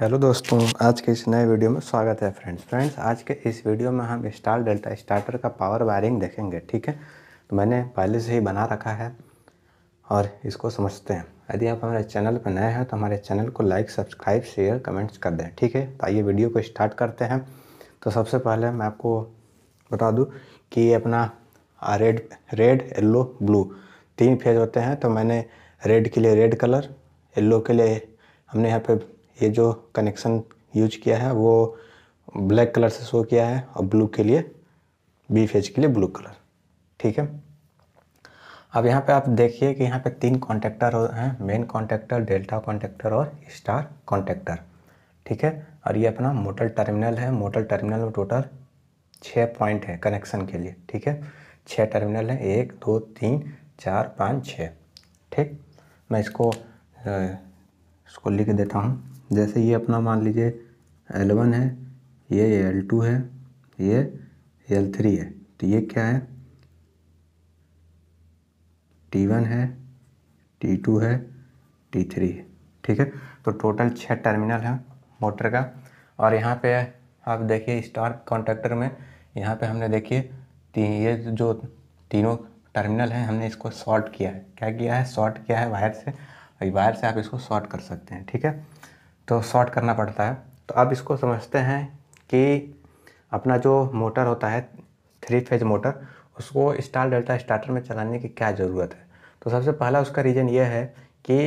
hello दोस्तों आज के इस नए वीडियो में स्वागत है फ्रेंड्स फ्रेंड्स आज के इस वीडियो में हम स्टार डेल्टा स्टार्टर का पावर वायरिंग देखेंगे ठीक है तो मैंने पहले से ही बना रखा है और इसको समझते हैं यदि आप हमारे चैनल पर नए हैं तो हमारे चैनल को लाइक सब्सक्राइब शेयर कमेंट्स कर दें ठीक है तो आइए वीडियो को स्टार्ट करते हैं तो सबसे पहले मैं आपको बता दूँ कि अपना रेड रेड येल्लो ब्लू तीन फेज होते हैं तो मैंने रेड के लिए रेड कलर येल्लो के लिए हमने यहाँ पे ये जो कनेक्शन यूज किया है वो ब्लैक कलर से शो किया है और ब्लू के लिए बी फेज के लिए ब्लू कलर ठीक है अब यहाँ पे आप देखिए कि यहाँ पे तीन कॉन्टेक्टर हैं मेन कॉन्टेक्टर डेल्टा कॉन्टेक्टर और स्टार कॉन्टेक्टर ठीक है और ये अपना मोटल टर्मिनल है मोटल टर्मिनल में टोटल छः पॉइंट है कनेक्शन के लिए ठीक है छः टर्मिनल है एक दो तीन चार पाँच छः ठीक मैं इसको इसको लिख देता हूँ जैसे ये अपना मान लीजिए एल वन है ये एल टू है ये एल थ्री है तो ये क्या है टी वन है टी टू है टी थ्री है ठीक है तो टोटल छः टर्मिनल है मोटर का और यहाँ पे आप देखिए स्टार कॉन्ट्रैक्टर में यहाँ पे हमने देखिए तीन ये जो तीनों टर्मिनल हैं हमने इसको शॉर्ट किया है क्या किया है शॉर्ट किया है वायर से और वायर से आप इसको शॉर्ट कर सकते हैं ठीक है तो शॉर्ट करना पड़ता है तो अब इसको समझते हैं कि अपना जो मोटर होता है थ्री फेज मोटर उसको स्टार डेल्टा स्टार्टर में चलाने की क्या ज़रूरत है तो सबसे पहला उसका रीज़न यह है कि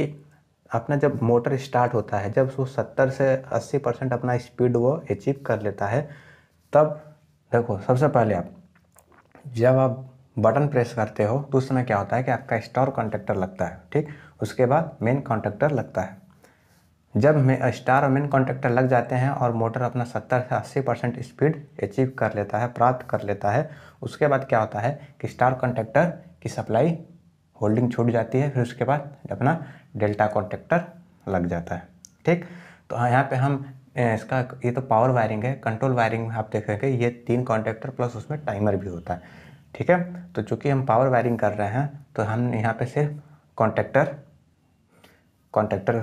अपना जब मोटर स्टार्ट होता है जब वो सत्तर से अस्सी परसेंट अपना स्पीड वो अचीव कर लेता है तब देखो सबसे पहले आप जब आप बटन प्रेस करते हो तो उस समय क्या होता है कि आपका स्टार कॉन्टेक्टर लगता है ठीक उसके बाद मेन कॉन्टेक्टर लगता है जब में स्टार और मेन कॉन्टेक्टर लग जाते हैं और मोटर अपना 70 से 80 परसेंट स्पीड अचीव कर लेता है प्राप्त कर लेता है उसके बाद क्या होता है कि स्टार कॉन्टेक्टर की सप्लाई होल्डिंग छूट जाती है फिर उसके बाद अपना डेल्टा कॉन्टेक्टर लग जाता है ठीक तो हाँ, यहाँ पर हम इसका ये तो पावर वायरिंग है कंट्रोल वायरिंग में आप देखेंगे ये तीन कॉन्टेक्टर प्लस उसमें टाइमर भी होता है ठीक है तो चूँकि हम पावर वायरिंग कर रहे हैं तो हम यहाँ पे सिर्फ कॉन्ट्रेक्टर कॉन्ट्रेक्टर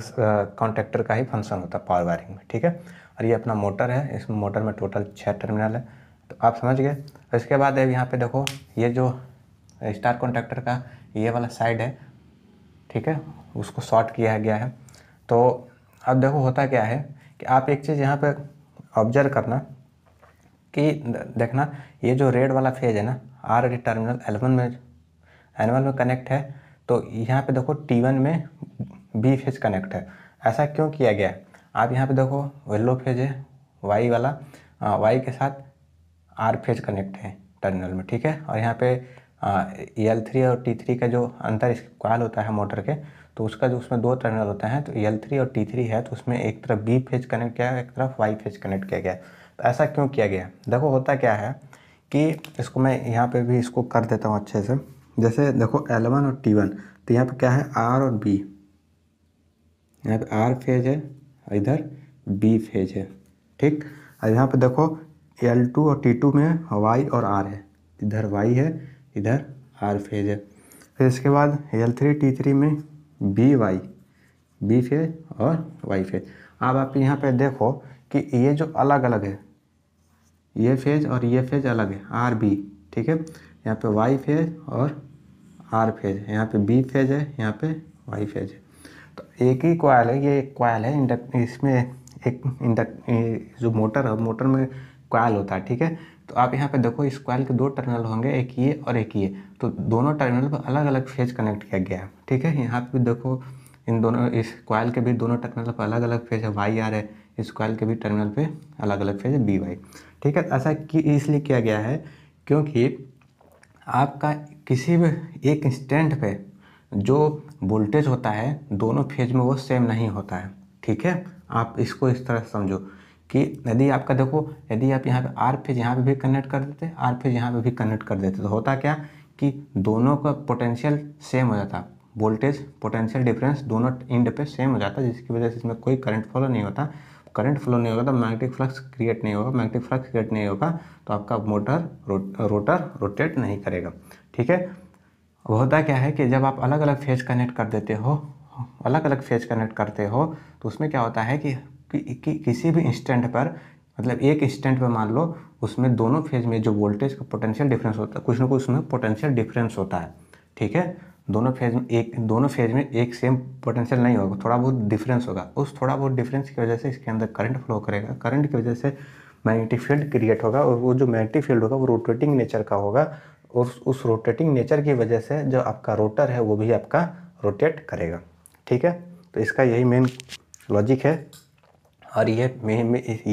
कॉन्ट्रेक्टर का ही फंक्शन होता है पावर वायरिंग में ठीक है और ये अपना मोटर है इस मोटर में टोटल छः टर्मिनल है तो आप समझ गए तो इसके बाद अब यहाँ पे देखो ये जो स्टार कॉन्ट्रेक्टर का ये वाला साइड है ठीक है उसको शॉर्ट किया गया है तो अब देखो होता क्या है कि आप एक चीज़ यहाँ पर ऑब्जर्व करना कि देखना ये जो रेड वाला फेज है ना आर रेड टर्मिनल एलवन में एनवल में कनेक्ट है तो यहाँ पे देखो टी वन में बी फेज कनेक्ट है ऐसा क्यों किया गया है आप यहाँ पे देखो येल्लो फेज है वाई वाला वाई के साथ आर फेज कनेक्ट है टर्मिनल में ठीक है और यहाँ पे एल थ्री और टी थ्री का जो अंतर इस कॉल होता है मोटर के तो उसका जो उसमें दो टर्मिनल होता है तो एल थ्री और टी थ्री है तो उसमें एक तरफ बी फेज कनेक्ट किया गया एक तरफ वाई फेज कनेक्ट किया गया तो ऐसा क्यों किया गया देखो होता क्या है कि इसको मैं यहाँ पे भी इसको कर देता हूँ अच्छे से जैसे देखो L1 और T1 तो यहाँ पे क्या है R और B यहाँ पे R फेज है इधर B फेज है ठीक और यहाँ पे देखो L2 और T2 में Y और R है इधर Y है इधर R फेज है फिर इसके बाद L3 T3 में बी वाई बी फेज और वाई फेज अब आप यहाँ पे देखो कि ये जो अलग अलग है ये फेज और ये फेज अलग है आर बी ठीक है यहाँ पे वाई फेज और आर फेज है यहाँ पे बी फेज है यहाँ पे वाई फेज है तो एक ही क्वाइल है ये एक कोयल है इंडक्ट इसमें एक इंडक्ट जो मोटर है मोटर में कॉयल होता है ठीक है तो आप यहाँ पे देखो इस क्वाइल के दो टर्मिनल होंगे एक ये और एक ये तो दोनों टर्मिनल पर अलग अलग फेज कनेक्ट किया गया है ठीक है यहाँ पे देखो इन दोनों इस क्वाइल के भी दोनों टर्मिनल पर अलग अलग फेज है वाई आर है इस कॉयल के भी टर्मिनल पे अलग अलग फेज बी वाई ठीक है ऐसा कि इसलिए किया गया है क्योंकि आपका किसी भी एक इंस्टेंट पे जो वोल्टेज होता है दोनों फेज में वो सेम नहीं होता है ठीक है आप इसको इस तरह समझो कि यदि आपका देखो यदि आप यहाँ पे आर फेज यहाँ पे भी कनेक्ट कर देते आर फेज यहाँ पे भी कनेक्ट कर देते तो होता क्या कि दोनों का पोटेंशियल सेम हो जाता वोल्टेज पोटेंशियल डिफरेंस दोनों एंड पे सेम हो जाता जिसकी वजह से इसमें कोई करंट फॉलो नहीं होता करंट फ्लो नहीं होगा तो मैग्नेटिक फ्लक्स क्रिएट नहीं होगा मैग्नेटिक फ्लक्स क्रिएट नहीं होगा तो आपका मोटर रो, रोटर रोटेट नहीं करेगा ठीक है होता क्या है कि जब आप अलग अलग फेज कनेक्ट कर देते हो अलग अलग फेज कनेक्ट करते हो तो उसमें क्या होता है कि, कि, कि किसी भी इंस्टेंट पर मतलब एक इंस्टेंट पर मान लो उसमें दोनों फेज में जो वोल्टेज का पोटेंशियल डिफरेंस होता है कुछ ना कुछ उसमें पोटेंशियल डिफरेंस होता है ठीक है दोनों फेज में एक दोनों फेज में एक सेम पोटेंशियल नहीं होगा थोड़ा बहुत डिफरेंस होगा उस थोड़ा बहुत डिफरेंस की वजह से इसके अंदर करंट फ्लो करेगा करंट की वजह से मैग्नेटिक फील्ड क्रिएट होगा और वो जो मैग्नेटिक फील्ड होगा वो रोटेटिंग नेचर का होगा और उस रोटेटिंग नेचर की वजह से जो आपका रोटर है वो भी आपका रोटेट करेगा ठीक है तो इसका यही मेन लॉजिक है और ये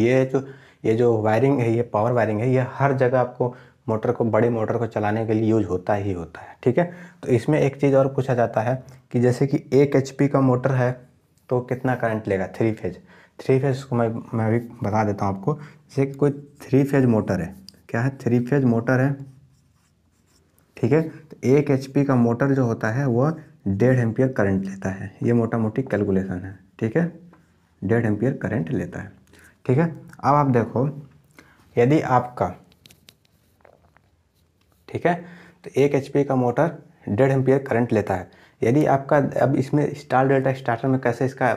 ये जो ये जो वायरिंग है ये पावर वायरिंग है ये हर जगह आपको मोटर को बड़े मोटर को चलाने के लिए यूज होता ही होता है ठीक है तो इसमें एक चीज़ और पूछा जाता है कि जैसे कि एक एच का मोटर है तो कितना करंट लेगा थ्री फेज थ्री फेज को मैं मैं भी बता देता हूँ आपको जैसे कि कोई थ्री फेज मोटर है क्या है थ्री फेज मोटर है ठीक है तो एक एच का मोटर जो होता है वह डेढ़ एम्पियर करंट लेता है ये मोटा मोटी कैलकुलेशन है ठीक है डेढ़ एम्पियर करंट लेता है ठीक है अब आप देखो यदि आपका ठीक है तो एक एच का मोटर डेढ़ एम्पियर करंट लेता है यदि आपका अब इसमें स्टार डेल्टा स्टार्टर में कैसे इसका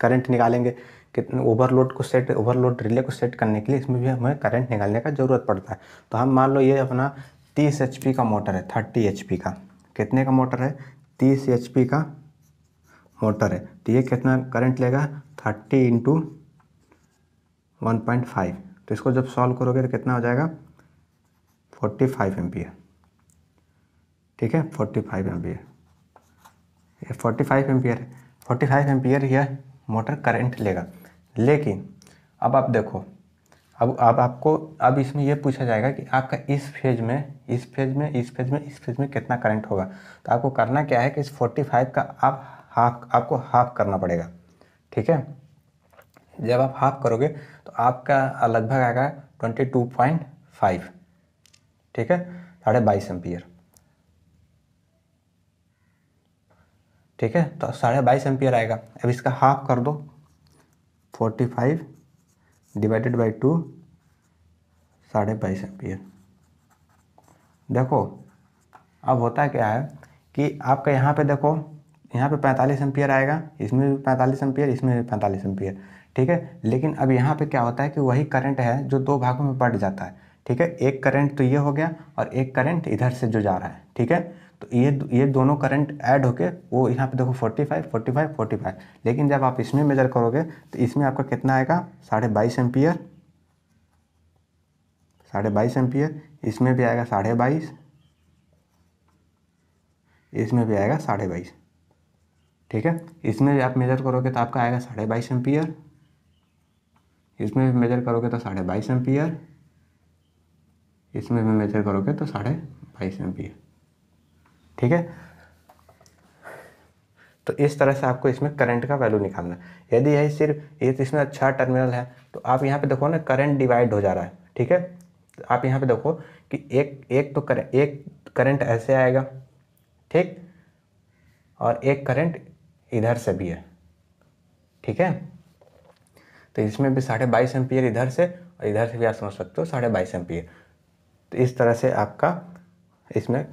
करंट निकालेंगे कितने ओवरलोड को सेट ओवरलोड रिले को सेट करने के लिए इसमें भी हमें करंट निकालने का ज़रूरत पड़ता है तो हम मान लो ये अपना 30 एच का मोटर है 30 एच का कितने का मोटर है 30 एच का मोटर है तो ये कितना करंट लेगा 30 इंटू वन तो इसको जब सॉल्व करोगे तो कितना हो जाएगा फोर्टी फाइव एम्पियर ठीक है फोर्टी फाइव एम पी ये फोर्टी फाइव पी है फोर्टी फाइव एम एम्पियर यह मोटर करंट लेगा लेकिन अब आप देखो अब अब आपको अब इसमें यह पूछा जाएगा कि आपका इस फेज में इस फेज में इस फेज में इस फेज में कितना करंट होगा तो आपको करना क्या है कि इस 45 का आप हाफ आपको हाफ करना पड़ेगा ठीक है जब आप हाफ करोगे तो आपका लगभग आएगा 22.5 ठीक है साढ़े बाईस एम्पियर ठीक है तो साढ़े बाईस एम्पियर आएगा अब इसका हाफ कर दो forty five divided by two साढ़े बाईस एम्पियर देखो अब होता क्या है कि आपका यहाँ पे देखो यहाँ पे पैंतालीस एम्पियर आएगा इसमें भी पैंतालीस एम्पियर इसमें भी पैंतालीस एम्पियर ठीक है लेकिन अब यहाँ पे क्या होता है कि वही करंट है जो दो भागों में बढ़ जाता है ठीक है एक करंट तो ये हो गया और एक करंट इधर से जो जा रहा है ठीक है तो ये ये दोनों करंट ऐड होके वो यहाँ पे देखो 45, 45, 45 लेकिन जब आप इसमें मेजर करोगे तो इसमें आपका कितना आएगा साढ़े बाईस एम्पियर साढ़े बाईस एम्पियर इसमें भी आएगा साढ़े बाईस इसमें भी आएगा साढ़े बाईस ठीक है इसमें भी आप मेजर करोगे तो आपका आएगा साढ़े बाईस एम्पियर इसमें भी मेजर करोगे तो साढ़े बाईस एम्पियर इसमें भी मेजर करोगे तो साढ़े बाईस एम ठीक है तो इस तरह से आपको इसमें करंट का वैल्यू निकालना है यदि यही सिर्फ ये इसमें अच्छा टर्मिनल है तो आप यहाँ पे देखो ना करंट डिवाइड हो जा रहा है ठीक है तो आप यहाँ पे देखो कि एक एक तो कर, एक करंट ऐसे आएगा ठीक और एक करंट इधर से भी है ठीक है तो इसमें भी साढ़े बाईस एम्पियर इधर से और इधर से भी आप समझ सकते हो साढ़े बाईस एम्पियर तो इस तरह से आपका इसमें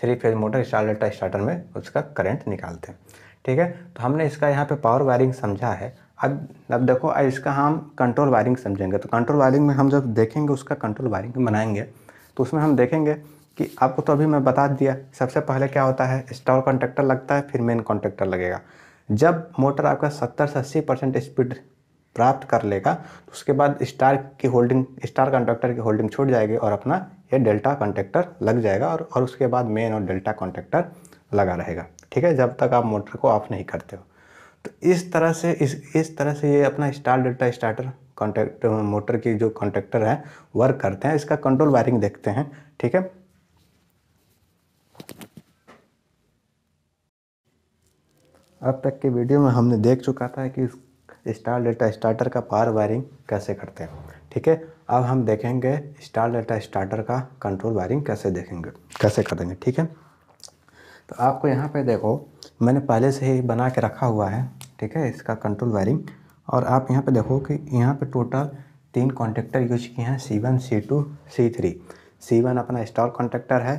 three phase motor star delta starter में उसका करंट निकालते हैं ठीक है तो हमने इसका यहाँ पे पावर वायरिंग समझा है अब अब देखो अब इसका हम कंट्रोल वायरिंग समझेंगे तो कंट्रोल वायरिंग में हम जब देखेंगे उसका कंट्रोल वायरिंग बनाएंगे तो उसमें हम देखेंगे कि आपको तो अभी मैं बता दिया सबसे पहले क्या होता है स्टार कॉन्ट्रेक्टर लगता है फिर मेन कॉन्ट्रेक्टर लगेगा जब मोटर आपका सत्तर से अस्सी परसेंट स्पीड प्राप्त कर लेगा तो उसके बाद स्टार की होल्डिंग स्टार कॉन्ट्रैक्टर की होल्डिंग छूट जाएगी और अपना ये डेल्टा कॉन्ट्रेक्टर लग जाएगा और, और उसके बाद मेन और डेल्टा कॉन्ट्रेक्टर लगा रहेगा ठीक है जब तक आप मोटर को ऑफ नहीं करते हो तो इस तरह से इस इस तरह से ये अपना star delta starter contract motor की जो कॉन्ट्रेक्टर है वर्क करते हैं इसका कंट्रोल वायरिंग देखते हैं ठीक है अब तक के वीडियो में हमने देख चुका था कि स्टार डेटा स्टार्टर का पावर वायरिंग कैसे करते हैं ठीक है अब हम देखेंगे स्टार डेटा स्टार्टर का कंट्रोल वायरिंग कैसे देखेंगे कैसे करेंगे ठीक है तो आपको यहाँ पे देखो मैंने पहले से ही बना के रखा हुआ है ठीक है इसका कंट्रोल वायरिंग और आप यहाँ पे देखो कि यहाँ पे टोटल तीन कॉन्टेक्टर यूज किए हैं C one C two C three C one अपना स्टार कॉन्टेक्टर है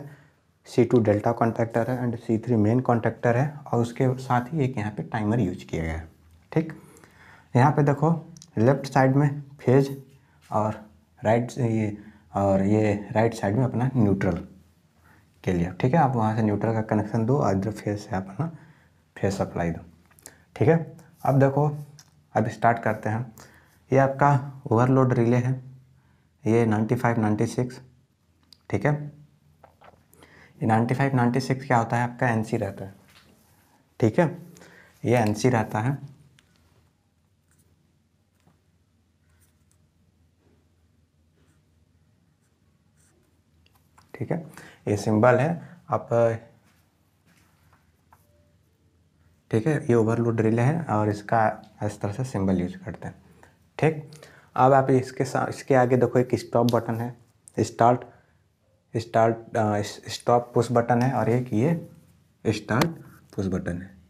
सी टू डेल्टा कॉन्टेक्टर है and C three main contactor है और उसके साथ ही एक यहाँ पे टाइमर यूज किया गया है ठीक यहाँ पे देखो लेफ्ट साइड में फेज और राइट ये और ये राइट साइड में अपना न्यूट्रल के लिए ठीक है आप वहाँ से न्यूट्रल का कनेक्शन दो और इधर फेज से आप अपना फेज सप्लाई दो ठीक है अब देखो अब स्टार्ट करते हैं ये आपका ओवरलोड रिले है ये 95 96 ठीक है ये 95 96 क्या होता है आपका एनसी रहता है ठीक है ये एनसी रहता है ठीक है ये सिंबल है आप ठीक है ये ओवरलोड ड्रिल है और इसका इस तरह से सिंबल यूज करते हैं ठीक अब आप इसके साथ इसके आगे देखो एक स्टॉप बटन है start start stop push button है और एक ये स्टार्ट पुश बटन है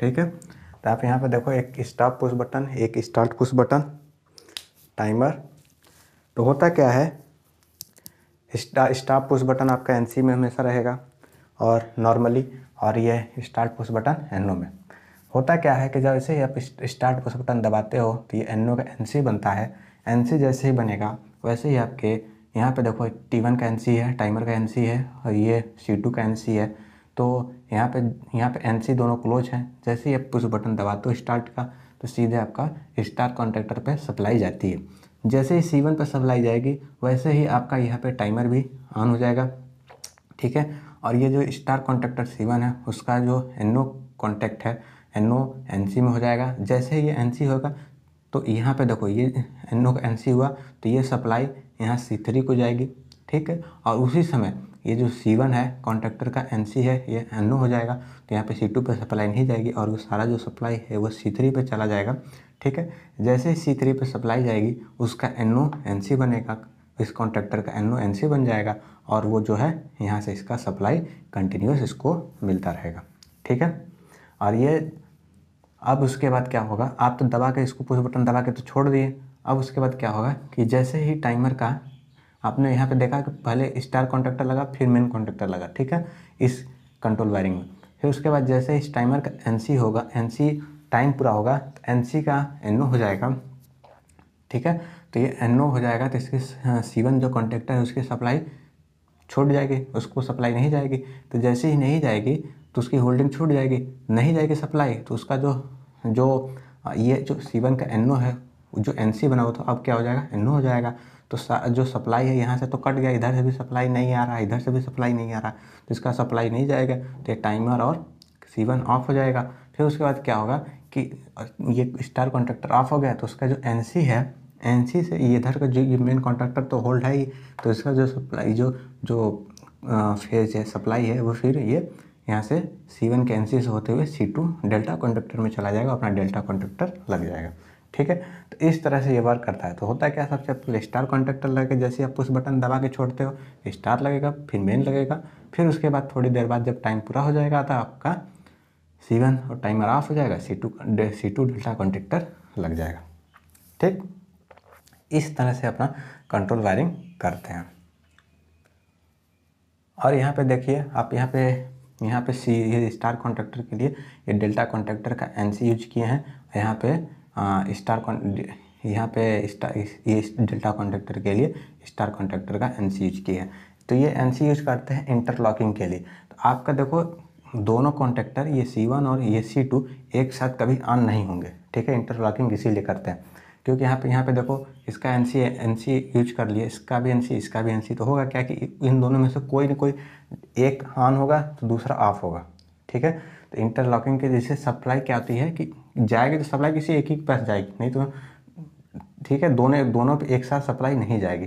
ठीक है तो आप यहाँ पे देखो एक स्टॉप पुश बटन एक स्टार्ट पुश बटन टाइमर तो होता क्या है स्टॉप पुश बटन आपका एन में हमेशा रहेगा और नॉर्मली और ये स्टार्ट पुश बटन एन में होता क्या है कि जब ऐसे ही आप स्टार्ट पुश बटन दबाते हो तो ये एन का एन बनता है एन जैसे ही बनेगा वैसे ही आपके यहाँ पे देखो टी वन का एन है टाइमर का एन है और ये सी टू का एन है तो यहाँ पे यहाँ पे एन दोनों क्लोज हैं जैसे ही आप पुश बटन दबाते हो स्टार्ट का तो सीधे आपका स्टार कॉन्ट्रैक्टर पे सप्लाई जाती है जैसे ही सी वन पर सप्लाई जाएगी वैसे ही आपका यहाँ पे टाइमर भी ऑन हो जाएगा ठीक है और ये जो स्टार कॉन्ट्रैक्टर सी वन है उसका जो एनो कॉन्टैक्ट है एनो एन सी में हो जाएगा जैसे ही ये एन सी होगा तो यहाँ पर देखो ये एनो का एन सी हुआ तो ये सप्लाई यहाँ सी थ्री को जाएगी ठीक है और उसी समय ये जो C1 है कॉन्ट्रैक्टर का एन सी है ये एन हो जाएगा तो यहाँ पे सी टू पर सप्लाई नहीं जाएगी और वो सारा जो सप्लाई है वो C3 पे पर चला जाएगा ठीक है जैसे ही थ्री पर सप्लाई जाएगी उसका एन ओ एन सी बनेगा इस कॉन्ट्रैक्टर का एन ओ एन सी बन जाएगा और वो जो है यहाँ से इसका सप्लाई कंटिन्यूस इसको मिलता रहेगा ठीक है और ये अब उसके बाद क्या होगा आप तो दबा के इसको पुश बटन दबा के तो छोड़ दिए अब उसके बाद क्या होगा कि जैसे ही टाइमर का आपने यहाँ पे देखा कि पहले स्टार कॉन्ट्रैक्टर लगा फिर मेन कॉन्ट्रैक्टर लगा ठीक है इस कंट्रोल वायरिंग में फिर उसके बाद जैसे इस टाइमर का एन होगा एन टाइम पूरा होगा तो एन का एन हो जाएगा ठीक है तो ये एन हो जाएगा तो इसके सीवन हाँ, जो कॉन्ट्रैक्टर है उसकी सप्लाई छूट जाएगी उसको सप्लाई नहीं जाएगी तो जैसे ही नहीं जाएगी तो उसकी होल्डिंग छूट जाएगी नहीं जाएगी सप्लाई तो उसका जो जो ये जो सीवन का एन है जो एन बना हुआ था अब क्या हो जाएगा एन हो जाएगा तो जो सप्लाई है यहाँ से तो कट गया इधर से भी सप्लाई नहीं आ रहा इधर से भी सप्लाई नहीं आ रहा तो इसका सप्लाई नहीं जाएगा तो ये टाइमर और सीवन ऑफ हो जाएगा फिर उसके बाद क्या होगा कि ये स्टार कॉन्ट्रैक्टर ऑफ हो गया तो उसका जो एन है एन से इधर का जो ये मेन कॉन्ट्रैक्टर तो होल्ड है ही तो इसका जो सप्लाई जो जो फेज है सप्लाई है वो फिर ये यहाँ से सी वन के एन से होते हुए सी टू डेल्टा कॉन्ट्रेक्टर में चला जाएगा अपना डेल्टा कॉन्ट्रेक्टर लग जाएगा ठीक है तो इस तरह से ये वर्क करता है तो होता है क्या सबसे पहले स्टार कॉन्टेक्टर लगे जैसे आप पुश बटन दबा के छोड़ते हो स्टार लगेगा फिर मेन लगेगा फिर उसके बाद थोड़ी देर बाद जब टाइम पूरा हो जाएगा तो आपका सी वन और टाइमर ऑफ हो जाएगा C two C two delta contactor लग जाएगा ठीक इस तरह से अपना कंट्रोल वायरिंग करते हैं और यहाँ पे देखिए आप यहाँ पे यहाँ पे सी स्टार कॉन्ट्रेक्टर के लिए ये डेल्टा कॉन्ट्रेक्टर का एन यूज किए हैं यहाँ पे स्टार यहाँ पे ये डेल्टा कॉन्टेक्टर के लिए स्टार कॉन्ट्रेक्टर का एन सी यूज किया है तो ये एन सी यूज करते हैं इंटरलॉकिंग के लिए तो आपका देखो दोनों कॉन्ट्रेक्टर ये सी वन और ये सी टू एक साथ कभी ऑन नहीं होंगे ठीक है इंटरलॉकिंग इसीलिए करते हैं क्योंकि यहाँ पे यहाँ पे देखो इसका N C N C use कर लिए इसका भी एन सी इसका भी एन सी तो होगा क्या कि इन दोनों में से कोई ना कोई एक ऑन होगा तो दूसरा ऑफ होगा ठीक है तो इंटरलॉकिंग के जैसे सप्लाई क्या होती है कि जाएगी तो सप्लाई किसी एक ही के पास जाएगी नहीं तो ठीक है दोनों दोनों पे एक साथ सप्लाई नहीं जाएगी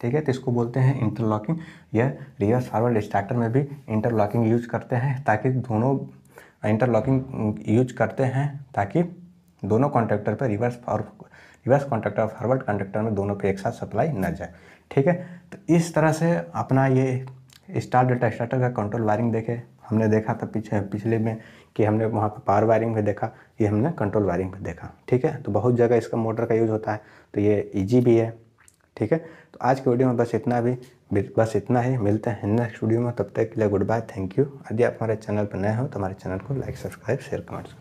ठीक है तो इसको बोलते हैं इंटरलॉकिंग यह रिवर्स फॉरवर्ड स्टार्टर में भी इंटरलॉकिंग यूज करते हैं ताकि दोनों इंटरलॉकिंग यूज करते हैं ताकि दोनों कॉन्ट्रैक्टर पर रिवर्स और रिवर्स कॉन्ट्रैक्टर और फॉरवर्ड कॉन्ट्रेक्टर में दोनों पे एक साथ सप्लाई न जाए ठीक है तो इस तरह से अपना ये स्टार डेटा स्टार्टर का कंट्रोल वायरिंग देखे हमने देखा था पीछे पिछले में कि हमने वहाँ पर पावर वायरिंग में देखा ये हमने कंट्रोल वायरिंग में देखा ठीक है तो बहुत जगह इसका मोटर का यूज़ होता है तो ये ईजी भी है ठीक है तो आज के वीडियो में बस इतना भी बस इतना ही मिलते हैं नेक्स्ट वीडियो में तब तक के लिए गुड बाय थैंक यू यदि आप हमारे चैनल पर नए हो तो हमारे चैनल को लाइक सब्सक्राइब शेयर कमेंट्स